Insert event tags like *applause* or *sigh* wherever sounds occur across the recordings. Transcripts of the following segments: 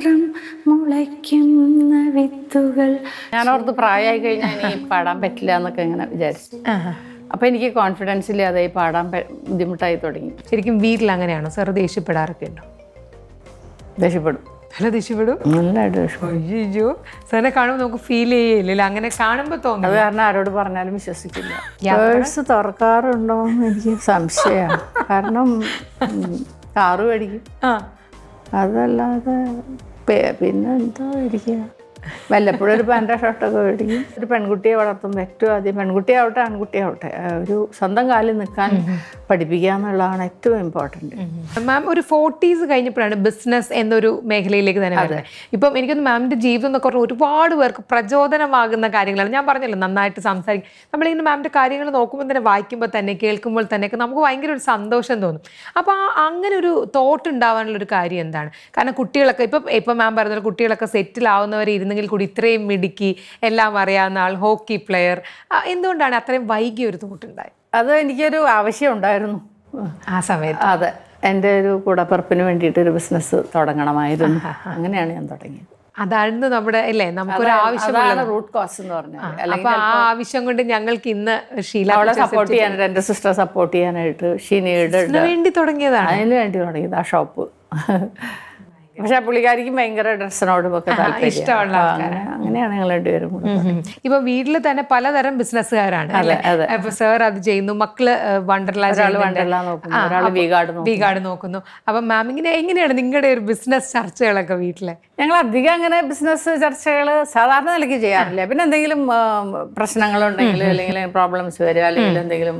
മാത്രം മുളയ്ക്കുന്ന വിത്തുകൾ ഞാൻ ഓർത്ത് പ്രായമായി കഴിഞ്ഞാൽ ഈ പാടാൻ പറ്റില്ല എന്നൊക്കെ ഇങ്ങനെ വിചാരിച്ചു അപ്പൊ എനിക്ക് കോൺഫിഡൻസ് ഇല്ല ഇല്ലാതെ പാടാൻ ബുദ്ധിമുട്ടായി തുടങ്ങി ശരിക്കും വീട്ടിൽ അങ്ങനെയാണോ സാർ ദേഷ്യപ്പെടാറൊക്കെ ഉണ്ടോ ദേഷ്യപ്പെടും നല്ല ദേഷ്യപ്പെടും അയ്യോ സാറിനെ കാണുമ്പോൾ നമുക്ക് ഫീൽ ചെയ്യില്ല അങ്ങനെ കാണുമ്പോൾ തോന്നും അത് കാരണം ആരോട് പറഞ്ഞാലും വിശ്വസിക്കില്ല പേഴ്സ് തുറക്കാറുണ്ടോ എന്ന് എനിക്ക് സംശയമാണ് കാരണം കാറ് മേടിക്കും അതല്ലാതെ പിന്നെ ഇരിക്കുക വല്ലപ്പോഴും ഒരു പാൻറ്റ ഷർട്ടൊക്കെ മേടിക്കും ഒരു പെൺകുട്ടിയെ വളർത്തും ഏറ്റവും ആദ്യം പെൺകുട്ടിയാവട്ടെ ആൺകുട്ടിയാവട്ടെ ഒരു സ്വന്തം കാലിൽ നിൽക്കാൻ പഠിപ്പിക്കുക എന്നുള്ളതാണ് ഏറ്റവും ഇമ്പോർട്ടൻറ്റ് മാം ഒരു ഫോർട്ടീസ് കഴിഞ്ഞപ്പോഴാണ് ബിസിനസ് എന്നൊരു മേഖലയിലേക്ക് തന്നെ വരുന്നത് ഇപ്പം എനിക്കൊന്ന് മാമിൻ്റെ ജീവിതം എന്നൊക്കെ പറഞ്ഞാൽ ഒരുപാട് പേർക്ക് പ്രചോദനമാകുന്ന കാര്യങ്ങളാണ് ഞാൻ പറഞ്ഞല്ലോ നന്നായിട്ട് സംസാരിക്കും നമ്മളിങ്ങനെ മാമിൻ്റെ കാര്യങ്ങൾ നോക്കുമ്പോൾ തന്നെ വായിക്കുമ്പോൾ തന്നെ കേൾക്കുമ്പോൾ തന്നെ നമുക്ക് ഭയങ്കര ഒരു സന്തോഷം തോന്നും അപ്പോൾ ആ അങ്ങനെ ഒരു തോട്ട് ഉണ്ടാവാനുള്ള ഒരു കാര്യം എന്താണ് കാരണം കുട്ടികളൊക്കെ ഇപ്പം ഇപ്പം മാം പറഞ്ഞ കുട്ടികളൊക്കെ സെറ്റിൽ ആവുന്നവരെ ഇരുന്ന് ആയിരുന്നെങ്കിൽ കൂടി ഇത്രയും മിടുക്കി എല്ലാം അറിയാവുന്ന ആൾ ഹോക്കി പ്ലെയർ എന്തുകൊണ്ടാണ് അത്രയും വൈകിയ ഒരു തോട്ടുണ്ടായത് അത് എനിക്കൊരു ആവശ്യം ഉണ്ടായിരുന്നു ആ സമയത്ത് അതെ എൻ്റെ ഒരു കൂടപ്പറപ്പിന് വേണ്ടിയിട്ട് ഒരു ബിസിനസ് തുടങ്ങണമായിരുന്നു അങ്ങനെയാണ് ഞാൻ തുടങ്ങിയത് അതായിരുന്നു നമ്മുടെ അല്ലേ നമുക്കൊരു ആവശ്യം റൂട്ട് കോസ് എന്ന് പറഞ്ഞാൽ അപ്പൊ ആ ആവശ്യം കൊണ്ട് ഞങ്ങൾക്ക് ഇന്ന് ഷീല അവളെ സപ്പോർട്ട് ചെയ്യാനായിട്ട് എൻ്റെ സിസ്റ്റർ സപ്പോർട്ട് ചെയ്യാനായിട്ട് ഷീനയുടെ വേണ്ടി തുടങ്ങിയതാണ് അതിന് വേണ്ടി തുടങ്ങിയത് ആ ഷോപ്പ് പക്ഷെ പുള്ളിക്കാരിക്കും ഭയങ്കര ഡ്രസ്സിനോടും ഒക്കെ ഇഷ്ടമുള്ള അങ്ങനെയാണ് ഞങ്ങൾ രണ്ടുപേരും ഇപ്പൊ വീട്ടിൽ തന്നെ പലതരം ബിസിനസ്സുകാരാണ് സാർ അത് ചെയ്യുന്നു മക്കള് വണ്ടർലാ നോക്കുന്നു അപ്പൊ മാം ഇങ്ങനെ എങ്ങനെയാണ് നിങ്ങളുടെ ഒരു ബിസിനസ് ചർച്ചകളൊക്കെ വീട്ടില് ഞങ്ങൾ അധികം അങ്ങനെ ബിസിനസ് ചർച്ചകൾ സാധാരണ നിലയ്ക്ക് ചെയ്യാറില്ല പിന്നെ എന്തെങ്കിലും പ്രശ്നങ്ങളുണ്ടെങ്കിൽ അല്ലെങ്കിൽ പ്രോബ്ലംസ് വരിക അല്ലെങ്കിൽ എന്തെങ്കിലും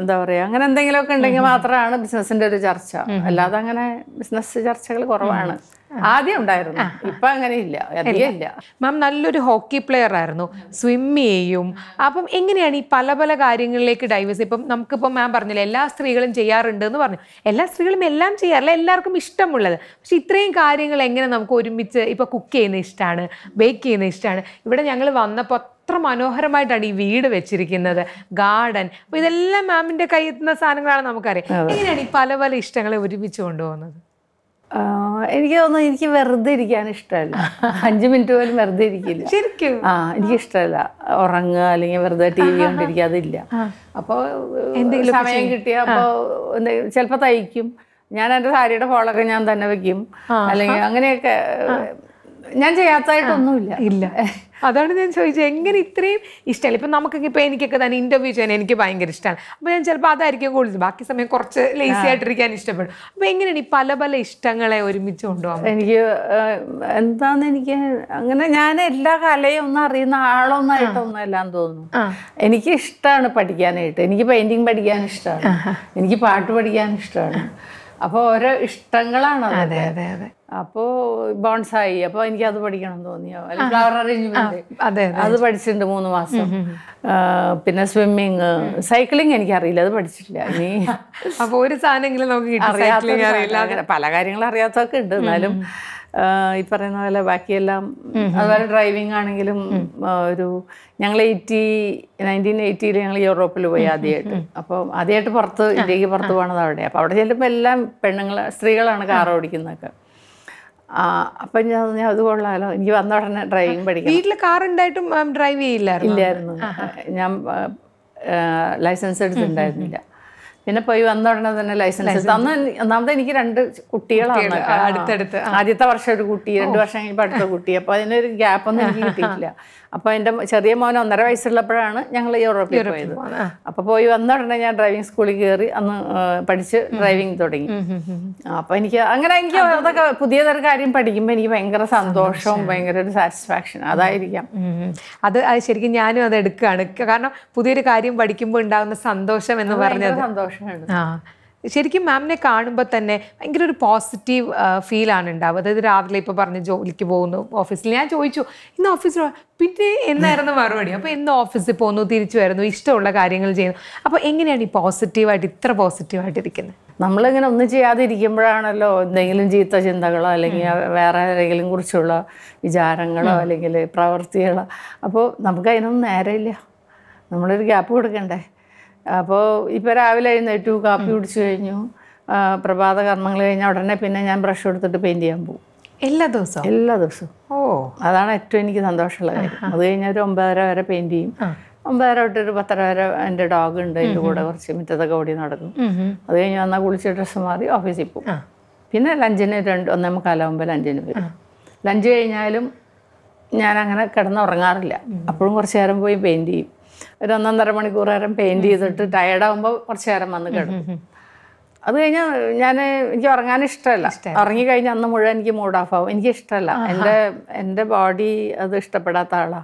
എന്താ പറയുക അങ്ങനെ എന്തെങ്കിലുമൊക്കെ ഉണ്ടെങ്കിൽ മാത്രമാണ് ബിസിനസ്സിൻ്റെ ഒരു ചർച്ച അല്ലാതെ അങ്ങനെ ബിസിനസ് ചർച്ചകൾ കുറവാണ് ആദ്യം ഉണ്ടായിരുന്നു ഇപ്പൊ അങ്ങനെ ഇല്ല ഇല്ല മാം നല്ലൊരു ഹോക്കി പ്ലെയർ ആയിരുന്നു സ്വിം ചെയ്യും അപ്പം എങ്ങനെയാണ് ഈ പല പല കാര്യങ്ങളിലേക്ക് ഡൈവേഴ്സ് ഇപ്പം നമുക്കിപ്പോ മാം പറഞ്ഞില്ല എല്ലാ സ്ത്രീകളും ചെയ്യാറുണ്ട് എന്ന് പറഞ്ഞു എല്ലാ സ്ത്രീകളും എല്ലാം ചെയ്യാറില്ല എല്ലാവർക്കും ഇഷ്ടമുള്ളത് പക്ഷെ ഇത്രയും കാര്യങ്ങൾ എങ്ങനെ നമുക്ക് ഒരുമിച്ച് ഇപ്പൊ കുക്ക് ചെയ്യുന്ന ഇഷ്ടമാണ് ബേക്ക് ചെയ്യുന്ന ഇഷ്ടമാണ് ഇവിടെ ഞങ്ങൾ വന്നപ്പോൾ അത്ര മനോഹരമായിട്ടാണ് ഈ വീട് വെച്ചിരിക്കുന്നത് ഗാർഡൻ അപ്പോൾ ഇതെല്ലാം മാമിന്റെ കയ്യിൽ എത്തുന്ന സാധനങ്ങളാണ് നമുക്കറിയാം എങ്ങനെയാണ് ഈ പല പല ഇഷ്ടങ്ങളെ ഒരുമിച്ച് കൊണ്ടുപോകുന്നത് എനിക്ക് തോന്നുന്നു എനിക്ക് വെറുതെ ഇരിക്കാൻ ഇഷ്ടമല്ല അഞ്ച് മിനിറ്റ് പോലും വെറുതെ ഇരിക്കില്ല ശരിക്കും ആ എനിക്ക് ഇഷ്ടമല്ല ഉറങ്ങുക അല്ലെങ്കിൽ വെറുതെ ടി വി കണ്ടിരിക്കുക അതില്ല അപ്പോൾ എന്തെങ്കിലും സമയം കിട്ടിയ അപ്പോൾ ചിലപ്പോ തയ്ക്കും ഞാൻ എന്റെ സാരിയുടെ ഫോളൊക്കെ ഞാൻ തന്നെ വെക്കും അല്ലെങ്കിൽ അങ്ങനെയൊക്കെ ഞാൻ ചെയ്യാത്തതായിട്ടൊന്നുമില്ല ഇല്ല *laughs* അതാണ് ഞാൻ ചോദിച്ചത് എങ്ങനെ ഇത്രയും ഇഷ്ടമല്ല ഇപ്പം നമുക്ക് ഇപ്പം എനിക്കൊക്കെ തന്നെ ഇൻ്റർവ്യൂ ചെയ്യാൻ എനിക്ക് ഭയങ്കര ഇഷ്ടമാണ് അപ്പോൾ ഞാൻ ചിലപ്പോൾ അതായിരിക്കും കൂടുതൽ ബാക്കി സമയം കുറച്ച് ലേസി ആയിട്ടിരിക്കാൻ ഇഷ്ടപ്പെടും അപ്പോൾ എങ്ങനെയാണ് ഈ പല പല ഇഷ്ടങ്ങളെ ഒരുമിച്ച് കൊണ്ടുപോകാം എനിക്ക് എന്താന്ന് എനിക്ക് അങ്ങനെ ഞാൻ എല്ലാ കലയും ഒന്നും അറിയുന്ന ആളൊന്നായിട്ടൊന്നും എല്ലാം തോന്നുന്നു എനിക്ക് ഇഷ്ടമാണ് പഠിക്കാനായിട്ട് എനിക്ക് പെയിൻറ്റിങ് പഠിക്കാൻ ഇഷ്ടമാണ് എനിക്ക് പാട്ട് പഠിക്കാൻ ഇഷ്ടമാണ് അപ്പൊ ഓരോ ഇഷ്ടങ്ങളാണ് അതെ അതെ അതെ അപ്പോ ബോൺസായി അപ്പൊ എനിക്ക് അത് പഠിക്കണം തോന്നിയോ ഫ്ലവർ അറേഞ്ച്മെന്റ് അത് പഠിച്ചിട്ടുണ്ട് മൂന്ന് മാസം പിന്നെ സ്വിമ്മിങ് സൈക്ലിംഗ് എനിക്ക് അറിയില്ല അത് പഠിച്ചിട്ടില്ല ഇനി അപ്പൊ ഒരു സാധനം നമുക്ക് അറിയാത്ത പല കാര്യങ്ങളും അറിയാത്തൊക്കെ ഉണ്ട് എന്നാലും ഈ പറയുന്ന പോലെ ബാക്കിയെല്ലാം അതുപോലെ ഡ്രൈവിംഗ് ആണെങ്കിലും ഒരു ഞങ്ങൾ എയ്റ്റി നയൻറ്റീൻ എയ്റ്റിയിൽ ഞങ്ങൾ യൂറോപ്പിൽ പോയി ആദ്യമായിട്ട് അപ്പോൾ ആദ്യമായിട്ട് പുറത്ത് ഇന്ത്യക്ക് പുറത്ത് പോകണത് അവിടെ അപ്പോൾ അവിടെ ചെല്ലുമ്പോൾ എല്ലാം പെണ്ണുങ്ങൾ സ്ത്രീകളാണ് കാർ ഓടിക്കുന്നതൊക്കെ അപ്പം ഞാൻ ഞാൻ അത് കൊള്ളാലോ എനിക്ക് വന്ന ഉടനെ ഡ്രൈവിംഗ് പഠിക്കും വീട്ടിൽ കാർ ഉണ്ടായിട്ടും ഡ്രൈവ് ചെയ്യില്ലായിരുന്നു ഇല്ലായിരുന്നു ഞാൻ ലൈസൻസ് എടുത്തിട്ടുണ്ടായിരുന്നില്ല പിന്നെ പോയി വന്ന ഉടനെ തന്നെ ലൈസൻസ് അന്ന് ഒന്നാമത് എനിക്ക് രണ്ട് കുട്ടികളാണ് അടുത്തടുത്ത് ആദ്യത്തെ വർഷം ഒരു കുട്ടി രണ്ട് വർഷം കഴിയുമ്പോൾ അടുത്ത കുട്ടി അപ്പൊ അതിനൊരു ഗ്യാപ്പൊന്നും എനിക്ക് *laughs* കിട്ടിയിട്ടില്ല അപ്പോൾ എൻ്റെ ചെറിയ മോൻ ഒന്നര വയസ്സുള്ളപ്പോഴാണ് ഞങ്ങൾ യൂറോപ്പിൽ പോയത് അപ്പോൾ പോയി വന്ന ഉടനെ ഞാൻ ഡ്രൈവിംഗ് സ്കൂളിൽ കയറി അന്ന് പഠിച്ച് ഡ്രൈവിംഗ് തുടങ്ങി അപ്പോൾ എനിക്ക് അങ്ങനെ എനിക്ക് അതൊക്കെ തരം കാര്യം പഠിക്കുമ്പോൾ എനിക്ക് ഭയങ്കര സന്തോഷവും ഭയങ്കര ഒരു സാറ്റിസ്ഫാക്ഷൻ അതായിരിക്കാം അത് അത് ശരിക്കും ഞാനും അത് എടുക്കുകയാണ് കാരണം പുതിയൊരു കാര്യം പഠിക്കുമ്പോൾ ഉണ്ടാകുന്ന സന്തോഷം എന്ന് പറഞ്ഞത് സന്തോഷമാണ് ശരിക്കും മാമിനെ കാണുമ്പോൾ തന്നെ ഭയങ്കര ഒരു പോസിറ്റീവ് ഫീലാണ് ഉണ്ടാവുക അതായത് രാവിലെ ഇപ്പോൾ പറഞ്ഞ് ജോലിക്ക് പോകുന്നു ഓഫീസിൽ ഞാൻ ചോദിച്ചു ഇന്ന് ഓഫീസിൽ പിന്നെ എന്നായിരുന്നു മറുപടി അപ്പോൾ ഇന്ന് ഓഫീസിൽ പോകുന്നു തിരിച്ചു വരുന്നു ഇഷ്ടമുള്ള കാര്യങ്ങൾ ചെയ്യുന്നു അപ്പോൾ എങ്ങനെയാണ് ഈ പോസിറ്റീവായിട്ട് ഇത്ര പോസിറ്റീവായിട്ട് ഇരിക്കുന്നത് നമ്മളിങ്ങനെ ഒന്നും ചെയ്യാതെ ഇരിക്കുമ്പോഴാണല്ലോ എന്തെങ്കിലും ചീത്ത ചിന്തകളോ അല്ലെങ്കിൽ വേറെ ആരെങ്കിലും കുറിച്ചുള്ള വിചാരങ്ങളോ അല്ലെങ്കിൽ പ്രവൃത്തികളോ അപ്പോൾ നമുക്ക് അതിനൊന്നും നേരമില്ല നമ്മളൊരു ഗ്യാപ്പ് കൊടുക്കണ്ടേ അപ്പോൾ ഇപ്പോൾ രാവിലെ എഴുന്നേറ്റു കാപ്പി കുടിച്ചു കഴിഞ്ഞു പ്രഭാത കർമ്മങ്ങൾ കഴിഞ്ഞാൽ ഉടനെ പിന്നെ ഞാൻ ബ്രഷ് എടുത്തിട്ട് പെയിൻറ് ചെയ്യാൻ പോകും എല്ലാ ദിവസവും എല്ലാ ദിവസവും ഓ അതാണ് ഏറ്റവും എനിക്ക് സന്തോഷമുള്ള കാര്യം അത് കഴിഞ്ഞാൽ ഒരു ഒമ്പതര വരെ പെയിൻറ് ചെയ്യും ഒമ്പതര തൊട്ട് ഒരു പത്തര വരെ എൻ്റെ ഡോഗ് ഉണ്ട് എൻ്റെ കൂടെ കുറച്ച് മുറ്റത്തൊക്കെ ഓടി നടക്കും അത് കഴിഞ്ഞ് വന്നാൽ കുളിച്ച് ഡ്രസ്സ് മാറി ഓഫീസിൽ പോകും പിന്നെ ലഞ്ചിന് രണ്ട് ഒന്നേ മുക്കാലാവുമ്പോൾ ലഞ്ചിന് വരും ലഞ്ച് കഴിഞ്ഞാലും ഞാൻ അങ്ങനെ കിടന്നുറങ്ങാറില്ല അപ്പോഴും കുറച്ച് നേരം പോയി പെയിൻറ് ചെയ്യും ഒരു ഒന്നൊന്നര മണിക്കൂർ നേരം പെയിന്റ് ചെയ്തിട്ട് ടയർഡാകുമ്പോൾ കുറച്ച് നേരം വന്ന് കിടക്കും അത് കഴിഞ്ഞാൽ ഞാൻ എനിക്ക് ഉറങ്ങാൻ ഇഷ്ടമല്ല ഉറങ്ങിക്കഴിഞ്ഞാൽ അന്ന് മുഴുവൻ എനിക്ക് മൂഡ് ഓഫ് ആവും എനിക്ക് ഇഷ്ടമല്ല എൻ്റെ എൻ്റെ ബോഡി അത് ഇഷ്ടപ്പെടാത്ത ആളാണ്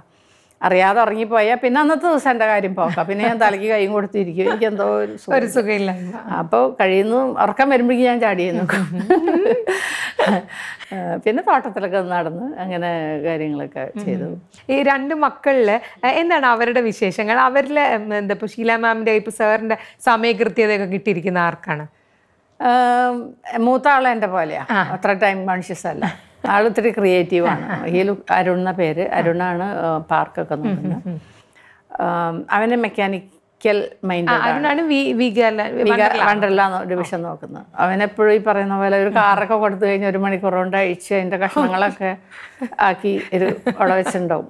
അറിയാതെ ഉറങ്ങിപ്പോയ പിന്നെ അന്നത്തെ ദിവസം എൻ്റെ കാര്യം പോക്കാം പിന്നെ ഞാൻ തലയ്ക്ക് കൈയും കൊടുത്തിരിക്കും എനിക്ക് എന്തോ ഒരു സുഖമില്ല അപ്പോൾ കഴിയുന്നു ഉറക്കം വരുമ്പോഴേക്കും ഞാൻ ചാടി നോക്കും പിന്നെ തോട്ടത്തിലൊക്കെ നടന്ന് അങ്ങനെ കാര്യങ്ങളൊക്കെ ചെയ്തു ഈ രണ്ട് മക്കളില് എന്താണ് അവരുടെ വിശേഷങ്ങൾ അവരിലെ എന്താ ഇപ്പോൾ ഷീല മാമിൻ്റെ ഇപ്പോൾ സാറിൻ്റെ സമയകൃത്യതയൊക്കെ കിട്ടിയിരിക്കുന്ന ആർക്കാണ് മൂത്താളെ ആളെ എൻ്റെ പോലെയാണ് അത്ര ടൈം കോൺഷ്യസ് അല്ല ആളൊത്തിരി ക്രിയേറ്റീവാണ് *laughs* അഖിൽ അരുൺ എന്ന പേര് അരുണാണ് പാർക്കൊക്കെ നോക്കുന്നത് അവന് മെക്കാനിക്കൽ മൈൻഡ് ഡിവിഷൻ നോക്കുന്നത് അവനെപ്പോഴും ഈ പറയുന്ന പോലെ ഒരു കാറൊക്കെ കൊടുത്തു കഴിഞ്ഞാൽ ഒരു മണിക്കൂർ കൊണ്ട് അഴിച്ച് അതിൻ്റെ കഷ്ണങ്ങളൊക്കെ *laughs* ആക്കി ഒരു അവിടെ വെച്ചിട്ടുണ്ടാവും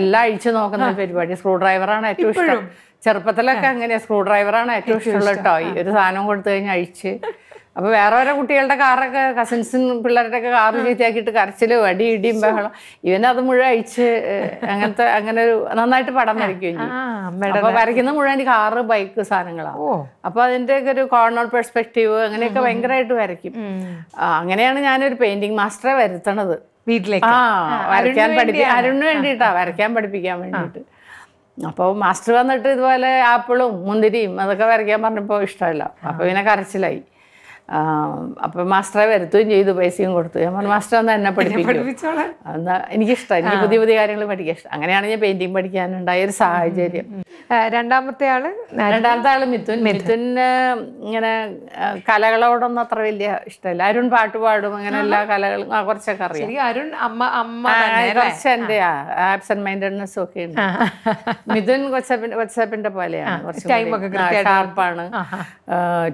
എല്ലാം അഴിച്ചു നോക്കുന്ന പരിപാടി സ്ക്രൂ ഡ്രൈവറാണ് ഏറ്റവും ഇഷ്ടം ചെറുപ്പത്തിലൊക്കെ അങ്ങനെയാണ് സ്ക്രൂ ഡ്രൈവറാണ് ഏറ്റവും ഇഷ്ടമുള്ള കേട്ടോ ഈ ഒരു സാധനം കൊടുത്തു കഴിഞ്ഞാൽ അഴിച്ച് *laughs* അപ്പോൾ വേറെ ഓരോ കുട്ടികളുടെ കാറൊക്കെ കസിൻസും പിള്ളേരുടെ ഒക്കെ കാറ് ചീത്തയാക്കിയിട്ട് കരച്ചിൽ വടി ഇടിയും ബഹളം ഇവനത് മുഴുവൻ അയച്ച് അങ്ങനത്തെ അങ്ങനെ ഒരു നന്നായിട്ട് പടം വരയ്ക്കും അപ്പൊ വരയ്ക്കുന്ന മുഴുവൻ കാറ് ബൈക്ക് സാധനങ്ങളാണ് അപ്പോൾ അതിൻ്റെയൊക്കെ ഒരു കോർണർ പെർസ്പെക്റ്റീവ് അങ്ങനെയൊക്കെ ഭയങ്കരമായിട്ട് വരയ്ക്കും അങ്ങനെയാണ് ഞാനൊരു പെയിന്റിങ് മാസ്റ്ററെ വരുത്തണത് വീട്ടിലേക്ക് ആ വരയ്ക്കാൻ പഠിപ്പിക്കാൻ അരുണിന് വേണ്ടിയിട്ടാണ് വരയ്ക്കാൻ പഠിപ്പിക്കാൻ വേണ്ടിയിട്ട് അപ്പോൾ മാസ്റ്റർ വന്നിട്ട് ഇതുപോലെ ആപ്പിളും മുന്തിരിയും അതൊക്കെ വരയ്ക്കാൻ പറഞ്ഞപ്പോൾ ഇഷ്ടമല്ല അപ്പോൾ പിന്നെ കരച്ചിലായി അപ്പം മാസ്റ്ററെ വരുത്തുകയും ചെയ്തു പൈസയും കൊടുത്തു ഞാൻ പറഞ്ഞു മാസ്റ്റർ ഒന്ന് എന്നെ പഠിപ്പിക്കും എനിക്കിഷ്ടം എനിക്ക് പുതിയ പുതിയ കാര്യങ്ങൾ പഠിക്കാൻ ഇഷ്ടം അങ്ങനെയാണ് ഞാൻ പെയിന്റിങ് പഠിക്കാനുണ്ടായ ഒരു സാഹചര്യം രണ്ടാമത്തെ ആള് രണ്ടാമത്തെ ആള് മിഥുൻ മിഥുന് ഇങ്ങനെ കലകളോടൊന്നും അത്ര വലിയ ഇഷ്ടമില്ല അരുൺ പാട്ട് പാടും അങ്ങനെ എല്ലാ കലകളും കുറച്ചൊക്കെ അറിയാം അരുൺ അമ്മ അമ്മ കുറച്ച് എൻ്റെ ആബ്സെന്റ് മൈൻഡഡ്നെസ് ഒക്കെ ഉണ്ട് മിഥുൻ വാട്സാപ്പിന്റെ പോലെയാണ് കുറച്ച് ടൈമൊക്കെ ഷാർപ്പാണ്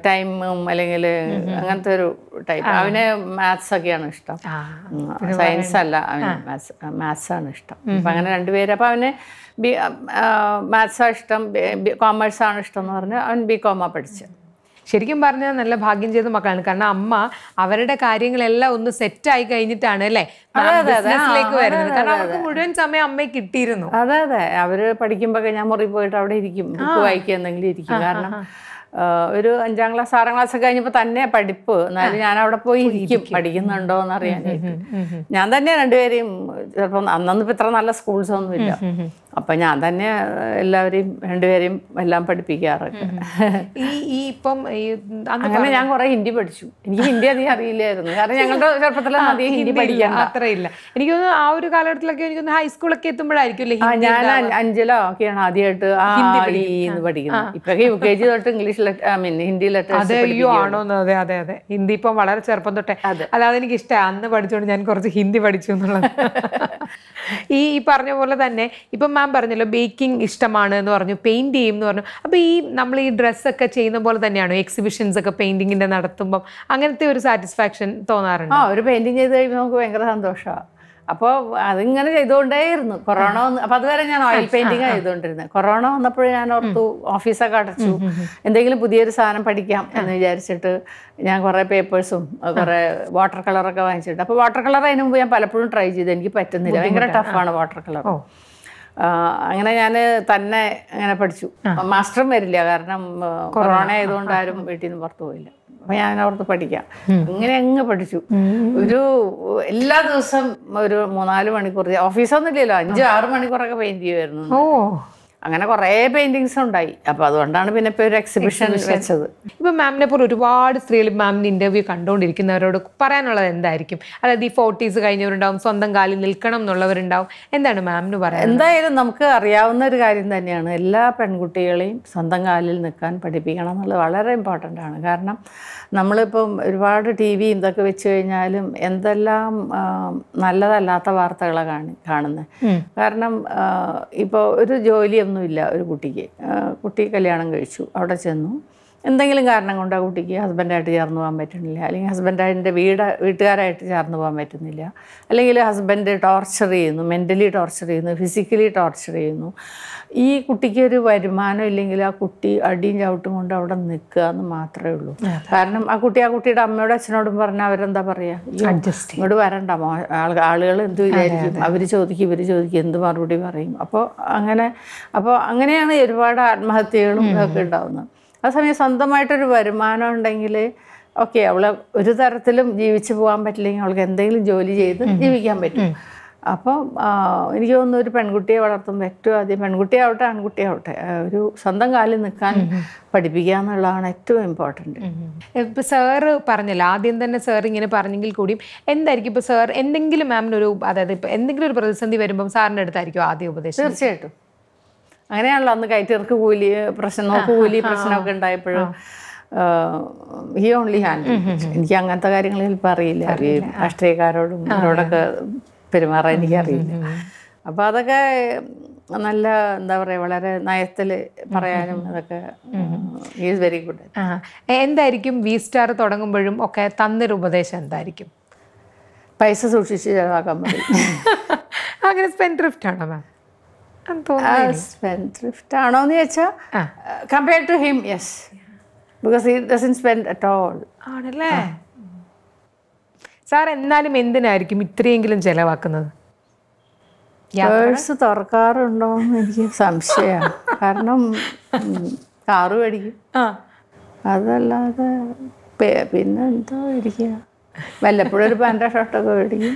ടൈമും അല്ലെങ്കിൽ അങ്ങനത്തെ ഒരു ടൈപ്പ് അവന് മാത്സ് ഒക്കെയാണ് ഇഷ്ടം സയൻസ് അല്ല അവന് മാത്സ് മാത്സ് ആണ് ഇഷ്ടം അപ്പം അങ്ങനെ രണ്ടുപേര് അപ്പം അവന് ബി മാത്സാണ് ഇഷ്ടം കോമേഴ്സ് ആണ് ഇഷ്ടം എന്ന് പറഞ്ഞ് അവൻ ബി കോമ പഠിച്ചു ശരിക്കും പറഞ്ഞാൽ നല്ല ഭാഗ്യം ചെയ്ത മക്കളാണ് കാരണം അമ്മ അവരുടെ കാര്യങ്ങളെല്ലാം ഒന്ന് സെറ്റ് ആയി കഴിഞ്ഞിട്ടാണ് അല്ലേ വരുന്നത് കാരണം മുഴുവൻ സമയം അമ്മയെ കിട്ടിയിരുന്നു അതെ അതെ അവര് പഠിക്കുമ്പോഴൊക്കെ ഞാൻ മുറി പോയിട്ട് അവിടെ ഇരിക്കും ബുക്ക് വായിക്കുക എന്തെങ്കിലും ഇരിക്കും കാരണം ഒരു അഞ്ചാം ക്ലാസ് ആറാം ക്ലാസ് കഴിഞ്ഞപ്പോ തന്നെ പഠിപ്പ് എന്നാലും ഞാൻ അവിടെ പോയി ഇരിക്കും പഠിക്കുന്നുണ്ടോ എന്ന് അറിയാനായിട്ട് ഞാൻ തന്നെ രണ്ടുപേരെയും ചിലപ്പോ അന്നൊന്നും ഇപ്പം ഇത്ര നല്ല സ്കൂൾസ് ഒന്നുമില്ല അപ്പം ഞാൻ തന്നെ എല്ലാവരെയും രണ്ടുപേരെയും എല്ലാം പഠിപ്പിക്കാറൊക്കെ *laughs* ഈ ഈ ഇപ്പം അങ്ങനെ ഞാൻ കുറേ ഹിന്ദി പഠിച്ചു എനിക്ക് ഹിന്ദി അധികം അറിയില്ലായിരുന്നു കാരണം ഞങ്ങളുടെ *laughs* ചെറുപ്പത്തിൽ അധികം ഹിന്ദി പഠിക്കാൻ അത്രയില്ല എനിക്ക് ആ ഒരു കാലഘട്ടത്തിലൊക്കെ എനിക്ക് ഹൈസ്കൂളൊക്കെ എത്തുമ്പോഴായിരിക്കും ഞാൻ അഞ്ചിലോ ഒക്കെയാണ് ആദ്യമായിട്ട് എന്ന് പഠിക്കുന്നത് ഇപ്പൊ യു കെ ജി തൊട്ട് English I mean Hindi letter അതെ ആണോ അതെ അതെ അതെ ഹിന്ദി ഇപ്പം വളരെ ചെറുപ്പം തൊട്ടേ അല്ലാതെ എനിക്ക് ഇഷ്ടമാണ് അന്ന് പഠിച്ചുകൊണ്ട് ഞാൻ കുറച്ച് ഹിന്ദി പഠിച്ചു എന്നുള്ളത് *laughs* ഈ ഈ പറഞ്ഞ പോലെ തന്നെ ഇപ്പം മാം പറഞ്ഞല്ലോ ബേക്കിംഗ് ഇഷ്ടമാണ് എന്ന് പറഞ്ഞു പെയിൻറ് ചെയ്യും എന്ന് പറഞ്ഞു അപ്പോൾ ഈ നമ്മൾ ഈ ഡ്രസ്സൊക്കെ ചെയ്യുന്ന പോലെ തന്നെയാണോ എക്സിബിഷൻസ് ഒക്കെ പെയിൻറ്റിങ്ങിൻ്റെ നടത്തുമ്പം അങ്ങനത്തെ ഒരു സാറ്റിസ്ഫാക്ഷൻ തോന്നാറുണ്ട് ആ ഒരു പെയിൻറ്റിങ് ചെയ്ത് കഴിയുമ്പോൾ നമുക്ക് ഭയങ്കര സന്തോഷമാണ് അപ്പോൾ അതിങ്ങനെ ചെയ്തുകൊണ്ടേയിരുന്നു കൊറോണ വന്ന് അപ്പോൾ അതുവരെ ഞാൻ ഓയിൽ പെയിൻറ്റിങ് ചെയ്തുകൊണ്ടിരുന്നത് കൊറോണ വന്നപ്പോൾ ഞാൻ ഓർത്തു ഓഫീസൊക്കെ അടച്ചു എന്തെങ്കിലും പുതിയൊരു സാധനം പഠിക്കാം എന്ന് വിചാരിച്ചിട്ട് ഞാൻ കുറേ പേപ്പേഴ്സും കുറേ വാട്ടർ കളറൊക്കെ വാങ്ങിച്ചിട്ട് അപ്പോൾ വാട്ടർ കളർ അതിന് മുമ്പ് ഞാൻ പലപ്പോഴും ട്രൈ ചെയ്തു എനിക്ക് പറ്റുന്നില്ല ഭയങ്കര ടഫാണ് വാട്ടർ കളർ അങ്ങനെ ഞാൻ തന്നെ അങ്ങനെ പഠിച്ചു മാസ്റ്ററും വരില്ല കാരണം കൊറോണ ആയതുകൊണ്ട് ആരും വീട്ടിൽ നിന്ന് പുറത്തു പോയില്ല അപ്പം ഞാൻ അവിടുത്തെ പഠിക്കാം അങ്ങനെ അങ്ങ് പഠിച്ചു ഒരു എല്ലാ ദിവസം ഒരു മൂന്നാല് മണിക്കൂർ ഓഫീസൊന്നും ഇല്ലല്ലോ അഞ്ച് ആറ് മണിക്കൂറൊക്കെ പെയിന്റ് ചെയ്യുമായിരുന്നു അങ്ങനെ കുറേ പെയിന്റിങ്സ് ഉണ്ടായി അപ്പോൾ അതുകൊണ്ടാണ് പിന്നെ ഇപ്പോൾ ഒരു എക്സിബിഷൻ വെച്ചത് ഇപ്പോൾ മാമിനെ പോലെ ഒരുപാട് സ്ത്രീകൾ മാമിന് ഇൻ്റർവ്യൂ കണ്ടുകൊണ്ടിരിക്കുന്നവരോട് പറയാനുള്ളത് എന്തായിരിക്കും അതായത് ഈ ഫോർട്ടീസ് കഴിഞ്ഞവരുണ്ടാവും സ്വന്തം കാലിൽ നിൽക്കണം എന്നുള്ളവരുണ്ടാവും എന്താണ് മാമിന് പറയുന്നത് എന്തായാലും നമുക്ക് അറിയാവുന്ന ഒരു കാര്യം തന്നെയാണ് എല്ലാ പെൺകുട്ടികളെയും സ്വന്തം കാലിൽ നിൽക്കാൻ പഠിപ്പിക്കണം എന്നുള്ളത് വളരെ ഇമ്പോർട്ടൻ്റ് ആണ് കാരണം നമ്മളിപ്പം ഒരുപാട് ടി വി ഇതൊക്കെ വെച്ച് കഴിഞ്ഞാലും എന്തെല്ലാം നല്ലതല്ലാത്ത വാർത്തകളാണ് കാണി കാണുന്നത് കാരണം ഇപ്പോൾ ഒരു ജോലിയൊന്നും ഒന്നുമില്ല ഒരു കുട്ടിക്ക് കുട്ടി കല്യാണം കഴിച്ചു അവിടെ ചെന്നു എന്തെങ്കിലും കാരണം കൊണ്ട് ആ കുട്ടിക്ക് ഹസ്ബൻഡായിട്ട് ചേർന്ന് പോകാൻ പറ്റുന്നില്ല അല്ലെങ്കിൽ ഹസ്ബൻഡായിട്ട് വീട് വീട്ടുകാരായിട്ട് ചേർന്ന് പോകാൻ പറ്റുന്നില്ല അല്ലെങ്കിൽ ഹസ്ബൻഡ് ടോർച്ചർ ചെയ്യുന്നു മെൻ്റലി ടോർച്ചർ ചെയ്യുന്നു ഫിസിക്കലി ടോർച്ചർ ചെയ്യുന്നു ഈ കുട്ടിക്ക് ഒരു വരുമാനം ഇല്ലെങ്കിൽ ആ കുട്ടി അടിയും ചവിട്ടും കൊണ്ട് അവിടെ നിൽക്കുക എന്ന് മാത്രമേ ഉള്ളൂ കാരണം ആ കുട്ടി ആ കുട്ടിയുടെ അമ്മയോടും അച്ഛനോടും പറഞ്ഞാൽ അവരെന്താ പറയുക ഇങ്ങോട്ട് വരണ്ട ആളുകൾ എന്ത് വിചാരിക്കും അവർ ചോദിക്കും ഇവർ ചോദിക്കും എന്ത് മറുപടി പറയും അപ്പോൾ അങ്ങനെ അപ്പോൾ അങ്ങനെയാണ് ഒരുപാട് ആത്മഹത്യകളും ഒക്കെ ഉണ്ടാവുന്നത് ആ സമയം സ്വന്തമായിട്ടൊരു വരുമാനം ഉണ്ടെങ്കിൽ ഓക്കെ അവളെ ഒരു തരത്തിലും ജീവിച്ചു പോകാൻ പറ്റില്ലെങ്കിൽ അവൾക്ക് എന്തെങ്കിലും ജോലി ചെയ്ത് ജീവിക്കാൻ പറ്റും അപ്പോൾ എനിക്ക് തോന്നുന്നു ഒരു പെൺകുട്ടിയെ വളർത്തും ഏറ്റവും ആദ്യം പെൺകുട്ടിയാവട്ടെ ആൺകുട്ടിയാവട്ടെ ഒരു സ്വന്തം കാലിൽ നിൽക്കാൻ പഠിപ്പിക്കുക എന്നുള്ളതാണ് ഏറ്റവും ഇമ്പോർട്ടൻറ്റ് ഇപ്പോൾ സാറ് പറഞ്ഞല്ലോ ആദ്യം തന്നെ സാർ ഇങ്ങനെ പറഞ്ഞെങ്കിൽ കൂടിയും എന്തായിരിക്കും ഇപ്പോൾ സാർ എന്തെങ്കിലും മാമിനൊരു അതായത് ഇപ്പോൾ എന്തെങ്കിലും ഒരു പ്രതിസന്ധി വരുമ്പം സാറിൻ്റെ അടുത്തായിരിക്കും ആദ്യം ഉപദേശം തീർച്ചയായിട്ടും അങ്ങനെയാണല്ലോ അന്ന് കയറ്റിയർക്ക് കൂലി പ്രശ്നം കൂലി പ്രശ്നമൊക്കെ ഉണ്ടായപ്പോഴും ഹി ഓൺലി ഹാൻഡ് എനിക്ക് അങ്ങനത്തെ കാര്യങ്ങൾ ചിലപ്പോൾ അറിയില്ല ഈ രാഷ്ട്രീയക്കാരോടും അവരോടൊക്കെ പെരുമാറാൻ എനിക്കറിയില്ല അപ്പോൾ അതൊക്കെ നല്ല എന്താ പറയുക വളരെ നയത്തിൽ പറയാനും അതൊക്കെ ഈസ് വെരി ഗുഡ് എന്തായിരിക്കും വി സ്റ്റാർ തുടങ്ങുമ്പോഴും ഒക്കെ തന്നൊരു ഉപദേശം എന്തായിരിക്കും പൈസ സൂക്ഷിച്ച് ചിലവാക്കാൻ പറ്റും *laughs* അങ്ങനെ സ്പെൻഡ് ഡ്രിഫ്റ്റ് ആണോ മാം സ്പെൻഡ്രിഫ്റ്റ് ആണോ എന്ന് ചോദിച്ചാൽ compare to him yes because he doesn't spend at all ആണല്ലേ സാർ എന്നാലും എന്തിനായിരിക്കും ഇത്രയെങ്കിലും ചെലവാക്കുന്നത് പേഴ്സ് തുറക്കാറുണ്ടോ എന്ന് എനിക്ക് സംശയമാണ് കാരണം കാറ് മേടിക്കും അതല്ലാതെ പിന്നെ എന്തോ ഇരിക്കുക വല്ലപ്പോഴും ഒരു പാൻറ്റോ ഷർട്ടൊക്കെ മേടിക്കും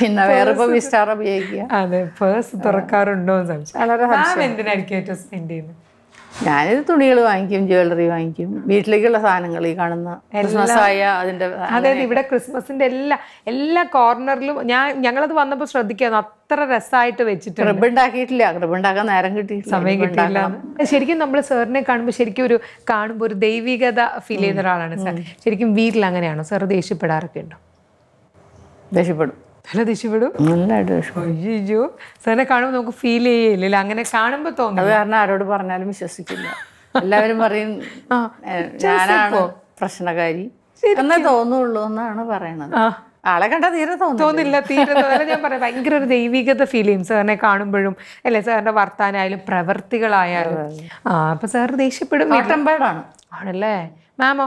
പിന്നെ വേറെ ഇപ്പോൾ വിസ്റ്റാർ ഉപയോഗിക്കുക അതെ പേഴ്സ് തുറക്കാറുണ്ടോ എന്ന് സംശയം വളരെ എന്തിനായിരിക്കും ഏറ്റവും സ്പെൻഡ് ചെയ്യുന്നത് ഞാനിത് തുണികൾ വാങ്ങിക്കും ജ്വല്ലറി വാങ്ങിക്കും വീട്ടിലേക്കുള്ള സാധനങ്ങൾ ഈ കാണുന്ന ക്രിസ്മസായ അതിന്റെ അതെ ഇവിടെ ക്രിസ്മസിന്റെ എല്ലാ എല്ലാ കോർണറിലും ഞാൻ ഞങ്ങളത് വന്നപ്പോൾ ശ്രദ്ധിക്കാൻ അത്ര രസമായിട്ട് വെച്ചിട്ട് റിബ് ഉണ്ടാക്കിയിട്ടില്ല റിബ് ഉണ്ടാക്കാൻ നേരം കിട്ടി സമയം കിട്ടില്ല ശരിക്കും നമ്മൾ സാറിനെ കാണുമ്പോൾ ശരിക്കും ഒരു കാണുമ്പോൾ ഒരു ദൈവികത ഫീൽ ചെയ്യുന്ന ഒരാളാണ് സാർ ശരിക്കും വീട്ടിൽ അങ്ങനെയാണോ സാർ ദേഷ്യപ്പെടാറൊക്കെ ഉണ്ടോ ദേഷ്യപ്പെടും അല്ല ദേഷ്യപ്പെടും അയ്യോ സാറിനെ കാണുമ്പോൾ നമുക്ക് ഫീൽ ചെയ്യില്ല അങ്ങനെ കാണുമ്പോൾ തോന്നും കാരണം ആരോട് പറഞ്ഞാലും വിശ്വസിക്കില്ല എല്ലാവരും പറയും ഞാനാണ് പ്രശ്നകാരി എന്നേ തോന്നുള്ളൂ എന്നാണ് പറയണത് ആളെ കണ്ടാൽ തീരെ തോന്നില്ല തീരെ ഞാൻ പറയാം ഭയങ്കര ഒരു ദൈവികത ഫീൽ ചെയ്യും സാറിനെ കാണുമ്പോഴും അല്ലെ സാറിന്റെ വർത്താനായാലും പ്രവർത്തികളായാലും ആ അപ്പൊ സാറ് ദേഷ്യപ്പെടും ഓട്ടമ്പാടാണ് ആണല്ലേ മാമോ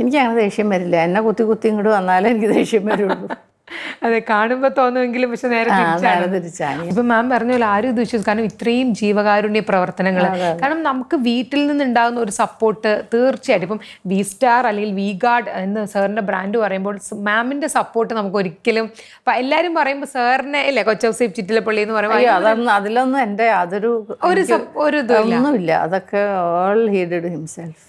എനിക്ക് അങ്ങനെ ദേഷ്യം വരില്ല എന്നെ കുത്തി കുത്തി ഇങ്ങോട്ട് വന്നാലേ എനിക്ക് ദേഷ്യം വരുള്ളൂ അതെ കാണുമ്പോൾ തോന്നുമെങ്കിലും പക്ഷെ നേരെ ഇപ്പൊ മാം പറഞ്ഞ പോലെ ആരും ഇത് വിശ്വസിക്കും കാരണം ഇത്രയും ജീവകാരുണ്യ പ്രവർത്തനങ്ങൾ കാരണം നമുക്ക് വീട്ടിൽ നിന്നുണ്ടാകുന്ന ഒരു സപ്പോർട്ട് തീർച്ചയായിട്ടും ഇപ്പം വി സ്റ്റാർ അല്ലെങ്കിൽ വി ഗാർഡ് എന്ന് സാറിന്റെ ബ്രാൻഡ് പറയുമ്പോൾ മാമിന്റെ സപ്പോർട്ട് നമുക്ക് ഒരിക്കലും എല്ലാരും പറയുമ്പോ സാറിനെ അല്ലേ കൊച്ചൗസീപ് പള്ളി എന്ന് പറയുമ്പോൾ അതിലൊന്നും എന്റെ അതൊരു ഒരു ഒന്നുമില്ല അതൊക്കെ ഓൾ ഹീഡഡ് ഹിംസെൽഫ്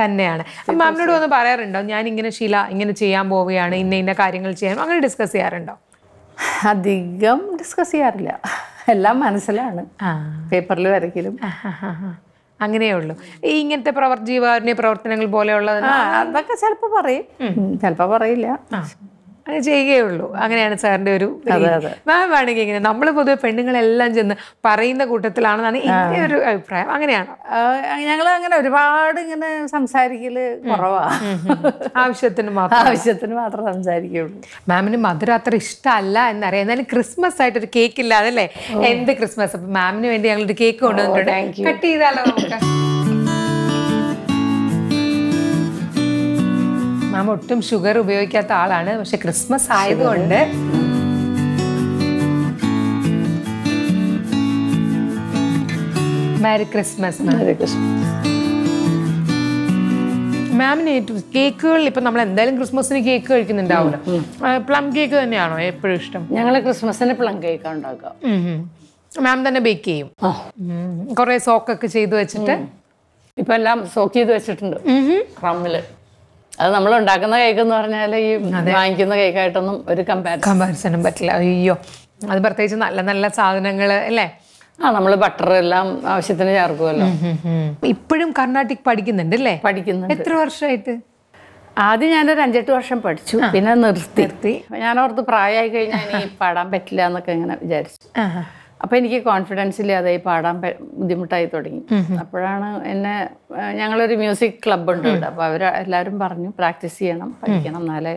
തന്നെയാണ് മാമിനോട് ഒന്ന് പറയാറുണ്ടോ ഞാൻ ഇങ്ങനെ ശീല ഇങ്ങനെ ചെയ്യാൻ പോവുകയാണ് ഇന്ന ഇന്ന കാര്യങ്ങൾ ചെയ്യാൻ അങ്ങനെ ഡിസ്കസ് ചെയ്യാറുണ്ടോ അധികം ഡിസ്കസ് ചെയ്യാറില്ല എല്ലാം മനസ്സിലാണ് പേപ്പറിൽ വരയ്ക്കലും അങ്ങനെയേ ഉള്ളൂ ഈ ഇങ്ങനത്തെ പ്രവർ ജീവാരുണ്യ പ്രവർത്തനങ്ങൾ പോലെയുള്ള അതൊക്കെ ചിലപ്പോൾ പറയും ചിലപ്പോൾ പറയില്ല അത് ഉള്ളൂ അങ്ങനെയാണ് സാറിന്റെ ഒരു മാം വേണമെങ്കിൽ ഇങ്ങനെ നമ്മൾ പൊതുവെ പെണ്ണുങ്ങളെല്ലാം ചെന്ന് പറയുന്ന കൂട്ടത്തിലാണെന്നാണ് എന്റെ ഒരു അഭിപ്രായം അങ്ങനെയാണ് ഞങ്ങൾ അങ്ങനെ ഒരുപാട് ഇങ്ങനെ സംസാരിക്കല് കുറവാ ആവശ്യത്തിന് മാത്രം ആവശ്യത്തിന് മാത്രം സംസാരിക്കുള്ളൂ മാമിന് മധുരം അത്ര ഇഷ്ടമല്ല എന്നറിയാം എന്നാലും ക്രിസ്മസ് ആയിട്ട് ഒരു കേക്ക് അല്ലേ എന്ത് ക്രിസ്മസ് അപ്പൊ മാമിന് വേണ്ടി ഞങ്ങളൊരു കേക്ക് കൊണ്ടുവന്നിട്ടുണ്ട് കട്ട് ചെയ്താലോ നമുക്ക് മാം ഒട്ടും ഷുഗർ ഉപയോഗിക്കാത്ത ആളാണ് പക്ഷെ ക്രിസ്മസ് ആയതുകൊണ്ട് മാരി ക്രിസ്മസ് മാരി ക്രിസ്മസ് മാമിന് കേക്കുകൾ ഇപ്പൊ നമ്മൾ എന്തായാലും ക്രിസ്മസിന് കേക്ക് കഴിക്കുന്നുണ്ടാവില്ല പ്ലം കേക്ക് തന്നെയാണോ എപ്പോഴും ഇഷ്ടം ഞങ്ങൾ ക്രിസ്മസിന് പ്ലം കേക്ക് ഉണ്ടാക്കുക മാം തന്നെ ബേക്ക് ചെയ്യും കൊറേ സോക്കൊക്കെ ചെയ്തു വെച്ചിട്ട് ഇപ്പൊ എല്ലാം സോക്ക് ചെയ്ത് വെച്ചിട്ടുണ്ട് ക്രമില് അത് നമ്മൾ ഉണ്ടാക്കുന്ന കേക്ക് എന്ന് പറഞ്ഞാൽ ഈ വാങ്ങിക്കുന്ന കേക്കായിട്ടൊന്നും ഒരു കമ്പാരിസൺ കമ്പാരിസണും പറ്റില്ല അയ്യോ അത് പ്രത്യേകിച്ച് നല്ല നല്ല സാധനങ്ങൾ അല്ലേ ആ നമ്മൾ ബട്ടർ എല്ലാം ആവശ്യത്തിന് ചേർക്കുമല്ലോ ഇപ്പോഴും കർണാട്ടിക് പഠിക്കുന്നുണ്ട് അല്ലേ പഠിക്കുന്നുണ്ട് എത്ര വർഷമായിട്ട് ആദ്യം ഞാനൊരു അഞ്ചെട്ട് വർഷം പഠിച്ചു പിന്നെ നിർത്തി നിർത്തി ഞാൻ ഓർത്ത് പ്രായമായി കഴിഞ്ഞാൽ ഇനി പാടാൻ പറ്റില്ല എന്നൊക്കെ ഇങ്ങനെ വിചാരിച്ചു അപ്പോൾ എനിക്ക് കോൺഫിഡൻസ് ഇല്ലാതായി പാടാൻ ബുദ്ധിമുട്ടായി തുടങ്ങി അപ്പോഴാണ് എന്നെ ഞങ്ങളൊരു മ്യൂസിക് ക്ലബ് ഉണ്ട് ഇവിടെ അപ്പോൾ അവർ എല്ലാവരും പറഞ്ഞു പ്രാക്ടീസ് ചെയ്യണം പഠിക്കണം എന്നാലേ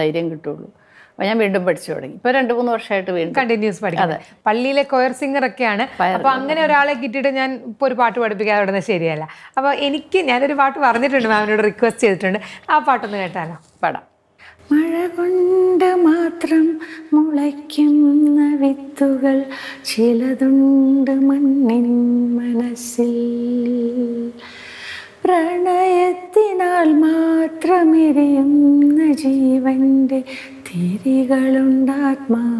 ധൈര്യം കിട്ടുള്ളൂ അപ്പോൾ ഞാൻ വീണ്ടും പഠിച്ചു തുടങ്ങി ഇപ്പോൾ രണ്ട് മൂന്ന് വർഷമായിട്ട് വീണ്ടും കണ്ടിന്യൂസ് പഠിക്കും അതെ പള്ളിയിലെ കൊയർ സിംഗർ ഒക്കെയാണ് അപ്പോൾ അങ്ങനെ ഒരാളെ കിട്ടിയിട്ട് ഞാൻ ഇപ്പോൾ ഒരു പാട്ട് പഠിപ്പിക്കാതെ വിടുന്നത് ശരിയല്ല അപ്പോൾ എനിക്ക് ഞാനൊരു പാട്ട് പറഞ്ഞിട്ടുണ്ട് മാമിനോട് റിക്വസ്റ്റ് ചെയ്തിട്ടുണ്ട് ആ പാട്ടൊന്ന് കേട്ടാലോ പാടാം മഴ കൊണ്ട് മാത്രം മുളയ്ക്കുന്ന വിത്തുകൾ ചിലതുണ്ട് മണ്ണിൻ മനസ്സിൽ പ്രണയത്തിനാൽ മാത്രമെരിയുന്ന ജീവൻ്റെ ആത്മാവിനുള്ളിൽ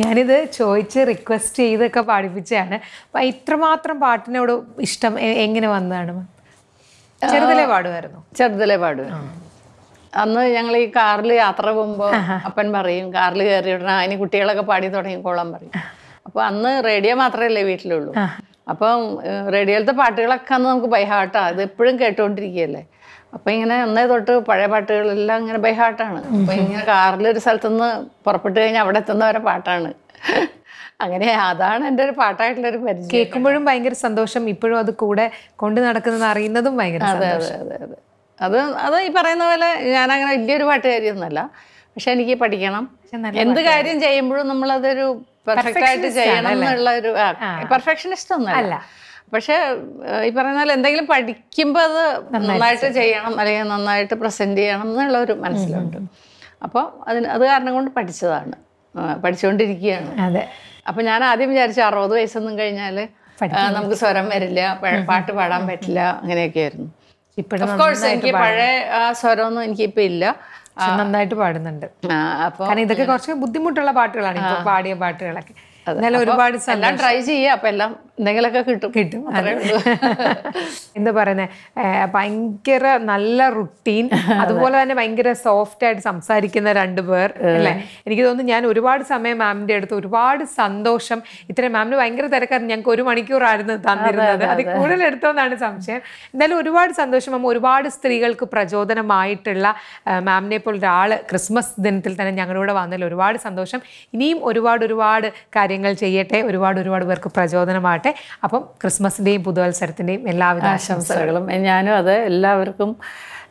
ഞാനിത് ചോദിച്ച് റിക്വസ്റ്റ് ചെയ്തൊക്കെ പാടിപ്പിച്ചതാണ് അപ്പം ഇത്രമാത്രം പാട്ടിനോട് ഇഷ്ടം എങ്ങനെ വന്നതാണ് ചെറുതിലെ പാടുമായിരുന്നു ചെറുതിലെ പാടുമായിരുന്നു അന്ന് ഞങ്ങൾ ഈ കാറിൽ യാത്ര പോകുമ്പോൾ അപ്പൻ പറയും കാറിൽ കയറി ഇടണം അതിന് കുട്ടികളൊക്കെ പാടി തുടങ്ങിക്കോളാൻ പറയും അപ്പോൾ അന്ന് റേഡിയോ മാത്രമല്ലേ വീട്ടിലുള്ളൂ അപ്പം റേഡിയോയിലത്തെ പാട്ടുകളൊക്കെ അന്ന് നമുക്ക് ബൈഹാട്ടാണ് അത് എപ്പോഴും കേട്ടുകൊണ്ടിരിക്കുകയല്ലേ അപ്പൊ ഇങ്ങനെ അന്നേ തൊട്ട് പഴയ പാട്ടുകളെല്ലാം ഇങ്ങനെ ബൈഹാട്ടാണ് അപ്പൊ ഇങ്ങനെ കാറിൽ ഒരു സ്ഥലത്തുനിന്ന് പുറപ്പെട്ടു കഴിഞ്ഞാൽ അവിടെ എത്തുന്ന വരെ പാട്ടാണ് അങ്ങനെ അതാണ് എൻ്റെ ഒരു പാട്ടായിട്ടുള്ള ഒരു പരിചയം കേൾക്കുമ്പോഴും ഭയങ്കര സന്തോഷം ഇപ്പോഴും അത് കൂടെ കൊണ്ടു നടക്കുന്നത് അറിയുന്നതും ഭയങ്കര അതെ അതെ അതെ അതെ അത് അത് ഈ പറയുന്ന പോലെ ഞാനങ്ങനെ വലിയൊരു പാട്ടുകാരിയൊന്നുമല്ല പക്ഷെ എനിക്ക് പഠിക്കണം എന്ത് കാര്യം ചെയ്യുമ്പോഴും നമ്മളതൊരു പെർഫെക്റ്റ് ആയിട്ട് ചെയ്യണം എന്നുള്ള ഒരു പെർഫെക്ഷനിസ്റ്റ് ഒന്നല്ല പക്ഷെ ഈ പറയുന്ന പോലെ എന്തെങ്കിലും പഠിക്കുമ്പോൾ അത് നന്നായിട്ട് ചെയ്യണം അല്ലെങ്കിൽ നന്നായിട്ട് പ്രസന്റ് ചെയ്യണം എന്നുള്ള ഒരു മനസ്സിലുണ്ട് അപ്പോൾ അതിന് അത് കാരണം കൊണ്ട് പഠിച്ചതാണ് പഠിച്ചുകൊണ്ടിരിക്കുകയാണ് അതെ അപ്പൊ ഞാൻ ആദ്യം വിചാരിച്ചു അറുപത് വയസ്സൊന്നും കഴിഞ്ഞാല് നമുക്ക് സ്വരം വരില്ല പാട്ട് പാടാൻ പറ്റില്ല അങ്ങനെയൊക്കെയായിരുന്നു ഇപ്പോഴും എനിക്ക് പഴയ സ്വരമൊന്നും എനിക്കിപ്പോൾ ഇല്ല നന്നായിട്ട് പാടുന്നുണ്ട് കാരണം ഇതൊക്കെ കുറച്ച് ബുദ്ധിമുട്ടുള്ള പാട്ടുകളാണ് പാടിയ പാട്ടുകളൊക്കെ ഒരുപാട് എല്ലാം ട്രൈ ചെയ്യുക അപ്പൊ എല്ലാം എന്തെങ്കിലുമൊക്കെ കിട്ടും കിട്ടും *laughs* എന്താ പറയുന്നത് ഭയങ്കര നല്ല റുട്ടീൻ *laughs* അതുപോലെ തന്നെ ഭയങ്കര സോഫ്റ്റ് ആയിട്ട് സംസാരിക്കുന്ന രണ്ടു പേർ അല്ലേ എനിക്ക് തോന്നുന്നു ഞാൻ ഒരുപാട് സമയം മാമിന്റെ അടുത്ത് ഒരുപാട് സന്തോഷം ഇത്ര മാമിന് ഭയങ്കര തിരക്കായിരുന്നു ഞങ്ങൾക്ക് ഒരു മണിക്കൂറായിരുന്നു തന്നിരുന്നത് അത് കൂടുതൽ എടുത്തോന്നാണ് സംശയം എന്തായാലും ഒരുപാട് സന്തോഷം മാം ഒരുപാട് സ്ത്രീകൾക്ക് പ്രചോദനമായിട്ടുള്ള മാമിനെ പോലെ ഒരാൾ ക്രിസ്മസ് ദിനത്തിൽ തന്നെ ഞങ്ങളുടെ വന്നതിൽ ഒരുപാട് സന്തോഷം ഇനിയും ഒരുപാട് ഒരുപാട് കാര്യങ്ങൾ ചെയ്യട്ടെ ഒരുപാട് ഒരുപാട് പേർക്ക് പ്രചോദനമാകട്ടെ ആവട്ടെ അപ്പം ക്രിസ്മസിൻ്റെയും പുതുവത്സരത്തിൻ്റെയും എല്ലാവിധ ആശംസകളും ഞാനും അത് എല്ലാവർക്കും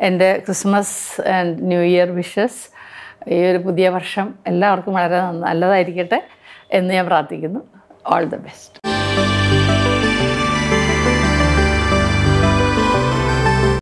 എൻ്റെ Christmas and new year wishes ഈ ഒരു പുതിയ വർഷം എല്ലാവർക്കും വളരെ നല്ലതായിരിക്കട്ടെ എന്ന് ഞാൻ പ്രാർത്ഥിക്കുന്നു ഓൾ ദ ബെസ്റ്റ്